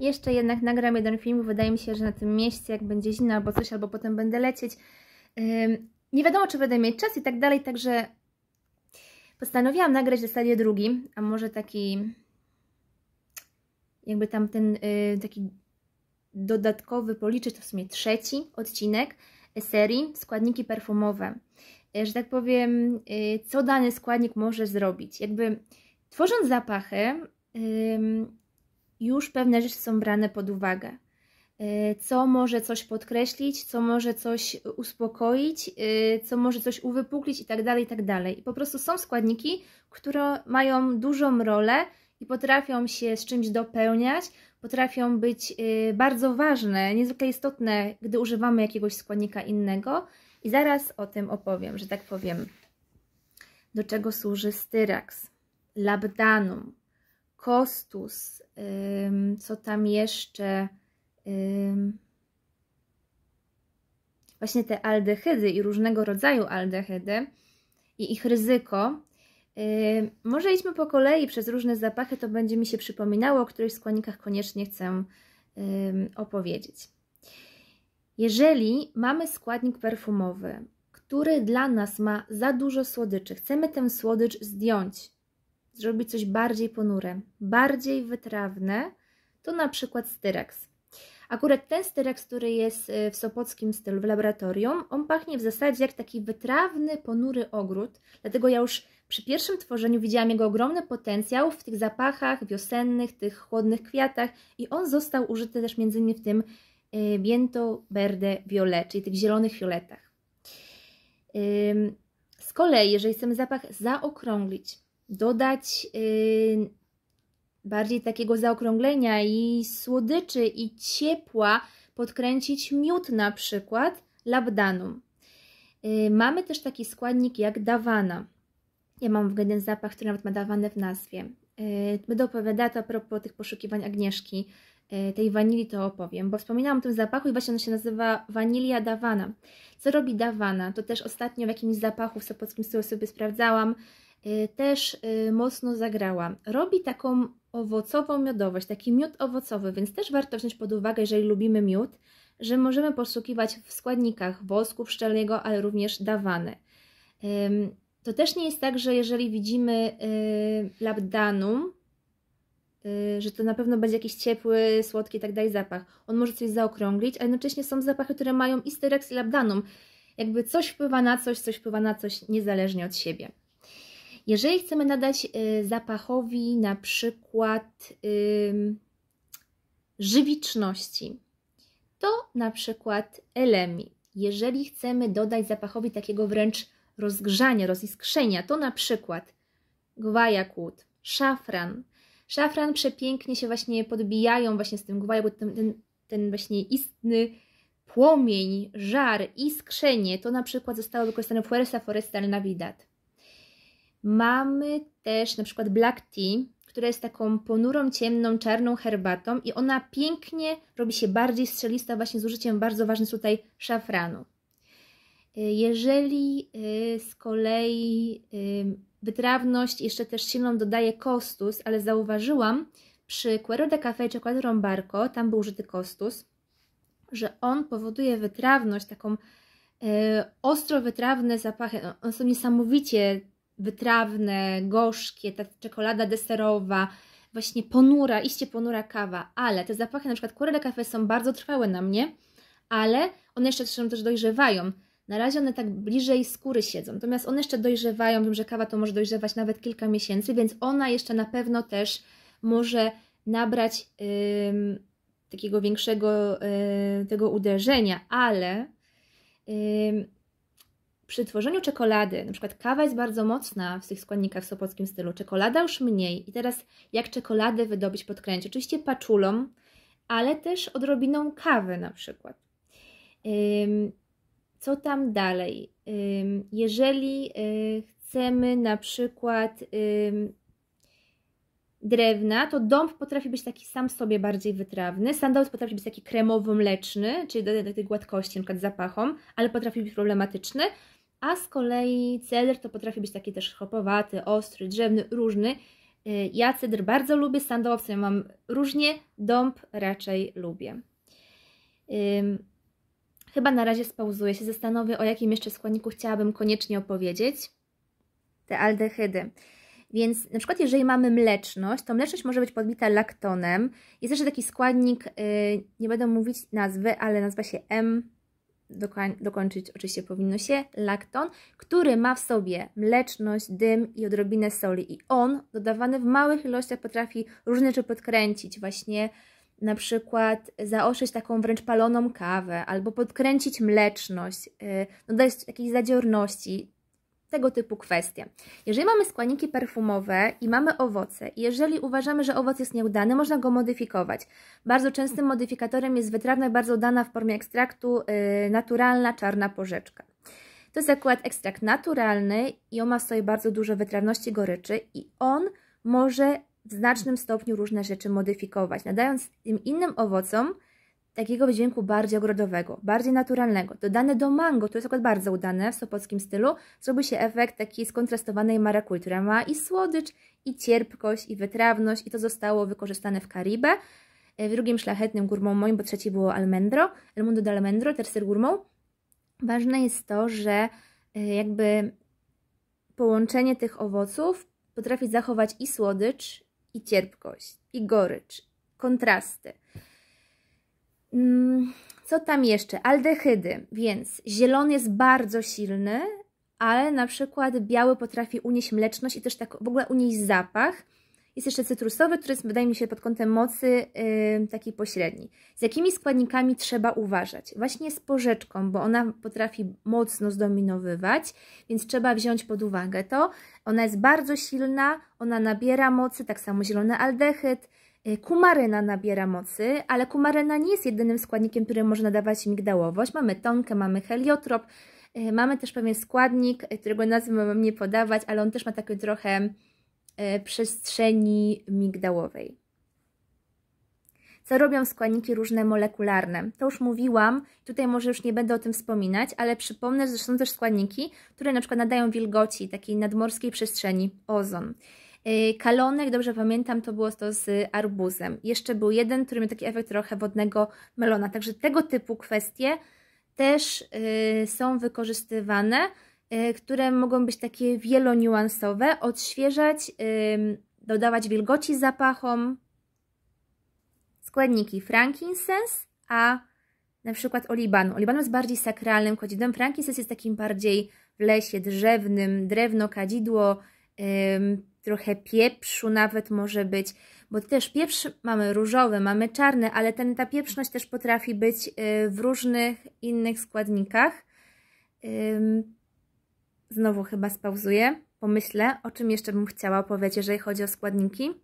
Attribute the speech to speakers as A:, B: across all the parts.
A: Jeszcze jednak nagram jeden film, wydaje mi się, że na tym mieście, jak będzie zimno albo coś, albo potem będę lecieć, nie wiadomo, czy będę mieć czas i tak dalej, także postanowiłam nagrać w zasadzie drugi, a może taki jakby tam ten y, taki dodatkowy, policzyć to w sumie trzeci odcinek serii składniki perfumowe. E, że tak powiem, y, co dany składnik może zrobić. Jakby tworząc zapachy, już pewne rzeczy są brane pod uwagę. E, co może coś podkreślić, co może coś uspokoić, e, co może coś uwypuklić, itd. Tak tak dalej. I po prostu są składniki, które mają dużą rolę i potrafią się z czymś dopełniać, potrafią być e, bardzo ważne, niezwykle istotne, gdy używamy jakiegoś składnika innego. I zaraz o tym opowiem, że tak powiem. Do czego służy styrax, labdanum, kostus, co tam jeszcze, właśnie te aldehydy i różnego rodzaju aldehydy i ich ryzyko. Może idźmy po kolei przez różne zapachy, to będzie mi się przypominało, o których składnikach koniecznie chcę opowiedzieć. Jeżeli mamy składnik perfumowy, który dla nas ma za dużo słodyczy, chcemy tę słodycz zdjąć, zrobić coś bardziej ponure, bardziej wytrawne, to na przykład styreks. Akurat ten styreks, który jest y, w sopockim stylu, w laboratorium, on pachnie w zasadzie jak taki wytrawny, ponury ogród, dlatego ja już przy pierwszym tworzeniu widziałam jego ogromny potencjał w tych zapachach wiosennych, tych chłodnych kwiatach i on został użyty też między innymi w tym Biento y, Verde Violet, czyli tych zielonych fioletach. Z kolei, jeżeli chcemy zapach zaokrąglić, dodać yy, bardziej takiego zaokrąglenia i słodyczy i ciepła, podkręcić miód na przykład, labdanum. Yy, mamy też taki składnik jak dawana. Ja mam w jeden zapach, który nawet ma dawane w nazwie. Yy, będę opowiadała to a propos tych poszukiwań Agnieszki, yy, tej wanilii to opowiem, bo wspominałam o tym zapachu i właśnie on się nazywa wanilia dawana. Co robi dawana? To też ostatnio w jakimś zapachu w Sopockim Stylu sobie sprawdzałam, Y, też y, mocno zagrała. Robi taką owocową miodowość, taki miód owocowy, więc też warto wziąć pod uwagę, jeżeli lubimy miód, że możemy poszukiwać w składnikach wosku pszczelego, ale również dawany. To też nie jest tak, że jeżeli widzimy y, labdanum, że to na pewno będzie jakiś ciepły, słodki tak dalej zapach. On może coś zaokrąglić, a jednocześnie są zapachy, które mają i styrex i labdanum. Jakby coś wpływa na coś, coś wpływa na coś niezależnie od siebie. Jeżeli chcemy nadać y, zapachowi na przykład żywiczności, to na przykład elemi. Jeżeli chcemy dodać zapachowi takiego wręcz rozgrzania, roziskrzenia, to na przykład gwajakut, szafran. Szafran przepięknie się właśnie podbijają właśnie z tym gwajakut, ten, ten, ten właśnie istny płomień, żar, iskrzenie. To na przykład zostało wykorzystane w Fuerza Forestal Navidad. Mamy też na przykład black tea, która jest taką ponurą, ciemną, czarną herbatą i ona pięknie robi się bardziej strzelista właśnie z użyciem bardzo ważnego tutaj szafranu. Y, jeżeli y, z kolei y, wytrawność jeszcze też silną dodaje kostus, ale zauważyłam przy Cuero de Café i Chocolate Rombarco, tam był użyty kostus, że on powoduje wytrawność, taką ostro wytrawne zapachy, on są niesamowicie wytrawne, gorzkie, ta czekolada deserowa, właśnie ponura, iście ponura kawa, ale te zapachy na przykład Corelle Cafe są bardzo trwałe na mnie, ale one jeszcze zresztą też dojrzewają. Na razie one tak bliżej skóry siedzą, natomiast one jeszcze dojrzewają, wiem, że kawa to może dojrzewać nawet kilka miesięcy, więc ona jeszcze na pewno też może nabrać yy, takiego większego yy, tego uderzenia, ale yy, przy tworzeniu czekolady, na przykład kawa jest bardzo mocna w tych składnikach w sopockim stylu, czekolada już mniej. I teraz jak czekoladę wydobyć podkręcie? Oczywiście paczulą, ale też odrobiną kawy na przykład. Co tam dalej? Jeżeli y, chcemy na przykład drewna, to dąb potrafi być taki sam sobie bardziej wytrawny. Sandałec potrafi być taki kremowo-mleczny, czyli do, do tej gładkości, na przykład zapachom, ale potrafi być problematyczny a z kolei cedr to potrafi być taki też chopowaty, ostry, drzewny, różny. Y, ja cedr bardzo lubię, sandałowce mam różnie, dąb raczej lubię. Chyba na razie spauzuję się, zastanowię o jakim jeszcze składniku chciałabym koniecznie opowiedzieć. Te aldehydy. Więc na przykład jeżeli mamy mleczność, to mleczność może być podbita laktonem. Jest jeszcze taki składnik, y, nie będę mówić nazwy, ale nazywa się M dokończyć oczywiście powinno się lakton, który ma w sobie mleczność, dym i odrobinę soli. I on, dodawany w małych ilościach, potrafi różne rzeczy podkręcić, właśnie na przykład zaoszczędzić taką wręcz paloną kawę, albo podkręcić mleczność, y, dodać jakiejś zadziorności. Tego typu kwestie. Jeżeli mamy składniki perfumowe i mamy owoce, jeżeli uważamy, że owoc jest nieudany, można go modyfikować. Bardzo częstym modyfikatorem jest wytrawna, bardzo dana w formie ekstraktu yy, naturalna czarna porzeczka. To jest akurat ekstrakt naturalny i on ma w sobie bardzo dużo wytrawności goryczy i on może w znacznym stopniu różne rzeczy modyfikować, nadając tym innym owocom takiego dźwięku bardziej ogrodowego, bardziej naturalnego. Dodane do mango, to jest akurat bardzo udane w sopockim stylu, zrobi się efekt takiej skontrastowanej marakuj, która ma i słodycz, i cierpkość, i wytrawność i to zostało wykorzystane w Karibę. E, w drugim szlachetnym gurmą moim, bo trzeci było almendro, El Mundo de Almendro, też gurmą. Ważne jest to, że e, jakby połączenie tych owoców potrafi zachować i słodycz, i cierpkość, i gorycz, kontrasty. Mm, co tam jeszcze? Aldehydy, więc zielony jest bardzo silny, ale na przykład biały potrafi unieść mleczność i też tak w ogóle unieść zapach. Jest jeszcze cytrusowy, który jest, wydaje mi się, pod kątem mocy yy, taki pośredni. Z jakimi składnikami trzeba uważać? Właśnie z porzeczką, bo ona potrafi mocno zdominowywać, więc trzeba wziąć pod uwagę to. Ona jest bardzo silna, ona nabiera mocy, tak samo zielony aldehyd, Y, kumaryna nabiera mocy, ale kumaryna nie jest jedynym składnikiem, który może nadawać migdałowość. Mamy tonkę, mamy heliotrop, y, mamy też pewien składnik, y, którego nazwę mam nie podawać, ale on też ma taką trochę przestrzeni migdałowej. Co robią składniki różne molekularne? To już mówiłam, tutaj może już nie będę o tym wspominać, ale przypomnę, że są też składniki, które na przykład nadają wilgoci, takiej nadmorskiej przestrzeni, ozon. Y, kalonek, dobrze pamiętam, to było to z arbuzem. Jeszcze był jeden, który miał taki efekt trochę wodnego melona. Także tego typu kwestie też y, są wykorzystywane, y, które mogą być takie wieloniuansowe, odświeżać, dodawać wilgoci zapachom. Składniki frankincense, a na przykład olibanu. Olibanu jest bardziej sakralnym kadzidłem, frankincense jest takim bardziej w lesie drzewnym, drewno, kadzidło, trochę pieprzu nawet może być, bo też pieprz mamy różowy, mamy czarny, ale ten, ta pieprzność też potrafi być y, w różnych innych składnikach. Znowu chyba spauzuję, pomyślę, o czym jeszcze bym chciała opowiedzieć, jeżeli chodzi o składniki.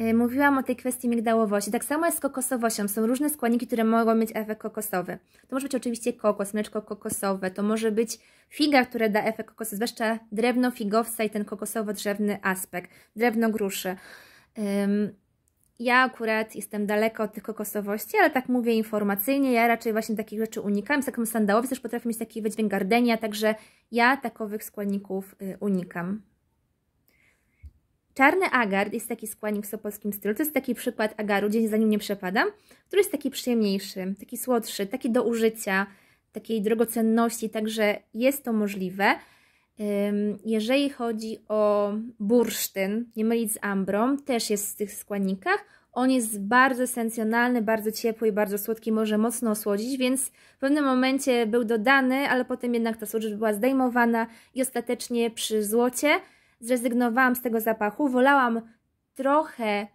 A: Y, mówiłam o tej kwestii migdałowości. Tak samo jest z kokosowością. Są różne składniki, które mogą mieć efekt kokosowy. To może być oczywiście kokos, mleczko kokosowe, to może być figa, które da efekt kokosowy, zwłaszcza drewno figowca i ten kokosowo-drzewny aspekt, drewno gruszy. ja akurat jestem daleko od tych kokosowości, ale tak mówię informacyjnie, ja raczej właśnie takich rzeczy unikam. Z taką sandałowiec też potrafię mieć taki wydźwięk gardenia, także ja takowych składników y, unikam. Czarny agar jest taki składnik w sopolskim stylu. To jest taki przykład agaru, dzień za nim nie przepadam, który jest taki przyjemniejszy, taki słodszy, taki do użycia, takiej drogocenności, także jest to możliwe. Jeżeli chodzi o bursztyn, nie mylić z ambrą, też jest w tych składnikach. On jest bardzo esencjonalny, bardzo ciepły i bardzo słodki, może mocno osłodzić, więc w pewnym momencie był dodany, ale potem jednak ta słodycz była zdejmowana i ostatecznie przy złocie zrezygnowałam z tego zapachu, wolałam trochę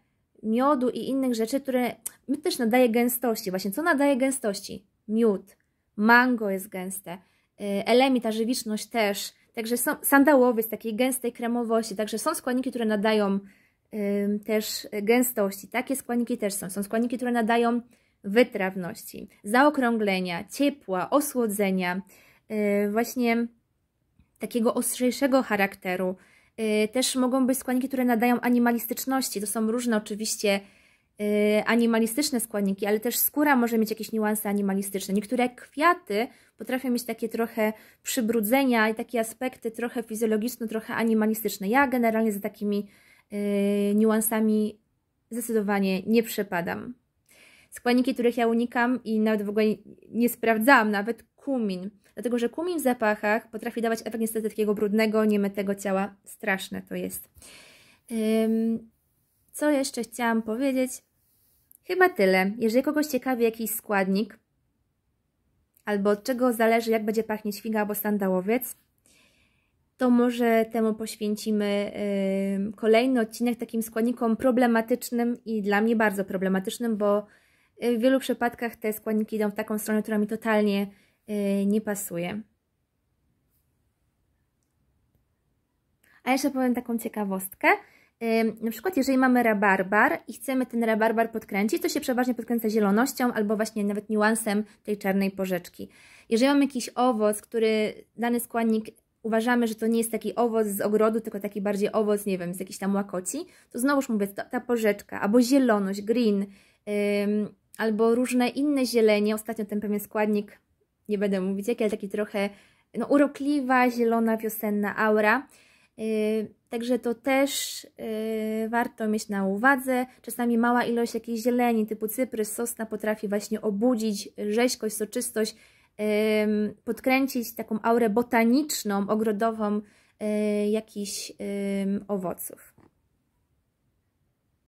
A: miodu i innych rzeczy, które my też nadaje gęstości. Właśnie, co nadaje gęstości? Miód, mango jest gęste, y, elemi, ta żywiczność też, także są, sandałowy z takiej gęstej kremowości, także są składniki, które nadają też gęstości. Takie składniki też są. Są składniki, które nadają wytrawności, zaokrąglenia, ciepła, osłodzenia, y, właśnie takiego ostrzejszego charakteru, Y, też mogą być składniki, które nadają animalistyczności. To są różne oczywiście y, animalistyczne składniki, ale też skóra może mieć jakieś niuanse animalistyczne. Niektóre kwiaty potrafią mieć takie trochę przybrudzenia i takie aspekty trochę fizjologiczne, trochę animalistyczne. Ja generalnie za takimi y, niuansami zdecydowanie nie przepadam składniki, których ja unikam i nawet w ogóle nie sprawdzałam nawet, kumin, dlatego że kumin w zapachach potrafi dawać efekt niestety takiego brudnego, niemytego ciała. Straszne to jest. Co jeszcze chciałam powiedzieć? Chyba tyle. Jeżeli kogoś ciekawi jakiś składnik, albo od czego zależy, jak będzie pachnieć figa albo sandałowiec, to może temu poświęcimy yy, kolejny odcinek takim składnikom problematycznym i dla mnie bardzo problematycznym, bo w wielu przypadkach te składniki idą w taką stronę, która mi totalnie Y, nie pasuje. A jeszcze powiem taką ciekawostkę. Y, na przykład, jeżeli mamy rabarbar i chcemy ten rabarbar podkręcić, to się przeważnie podkręca zielonością albo właśnie nawet niuansem tej czarnej porzeczki. Jeżeli mamy jakiś owoc, który dany składnik uważamy, że to nie jest taki owoc z ogrodu, tylko taki bardziej owoc, nie wiem, z jakiejś tam łakoci, to znowuż mówię, ta, ta porzeczka albo zieloność, green, ym, albo różne inne zielenie. Ostatnio ten pewien składnik nie będę mówić jakie, ale taki trochę no, urokliwa, zielona, wiosenna aura. Y, także to też y, warto mieć na uwadze. Czasami mała ilość jakiejś zieleni typu cyprys, sosna potrafi właśnie obudzić rzeźkość, soczystość, podkręcić taką aurę botaniczną, ogrodową y, jakichś owoców.